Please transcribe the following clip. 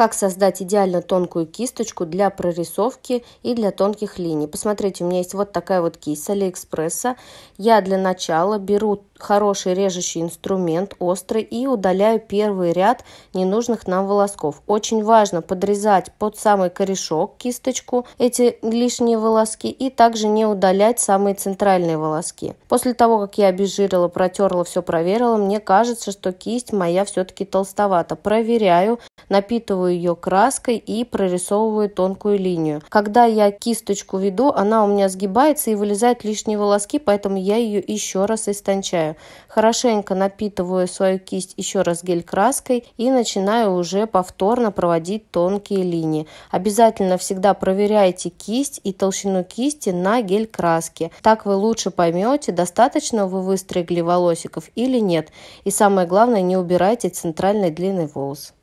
как создать идеально тонкую кисточку для прорисовки и для тонких линий. Посмотрите, у меня есть вот такая вот кисть с Алиэкспресса. Я для начала беру хороший режущий инструмент, острый, и удаляю первый ряд ненужных нам волосков. Очень важно подрезать под самый корешок кисточку эти лишние волоски и также не удалять самые центральные волоски. После того, как я обезжирила, протерла, все проверила, мне кажется, что кисть моя все-таки толстовата. Проверяю, напитываю пропитываю ее краской и прорисовываю тонкую линию. Когда я кисточку веду, она у меня сгибается и вылезают лишние волоски, поэтому я ее еще раз истончаю. Хорошенько напитываю свою кисть еще раз гель-краской и начинаю уже повторно проводить тонкие линии. Обязательно всегда проверяйте кисть и толщину кисти на гель-краске. Так вы лучше поймете, достаточно вы выстригли волосиков или нет. И самое главное, не убирайте центральный длинный волос.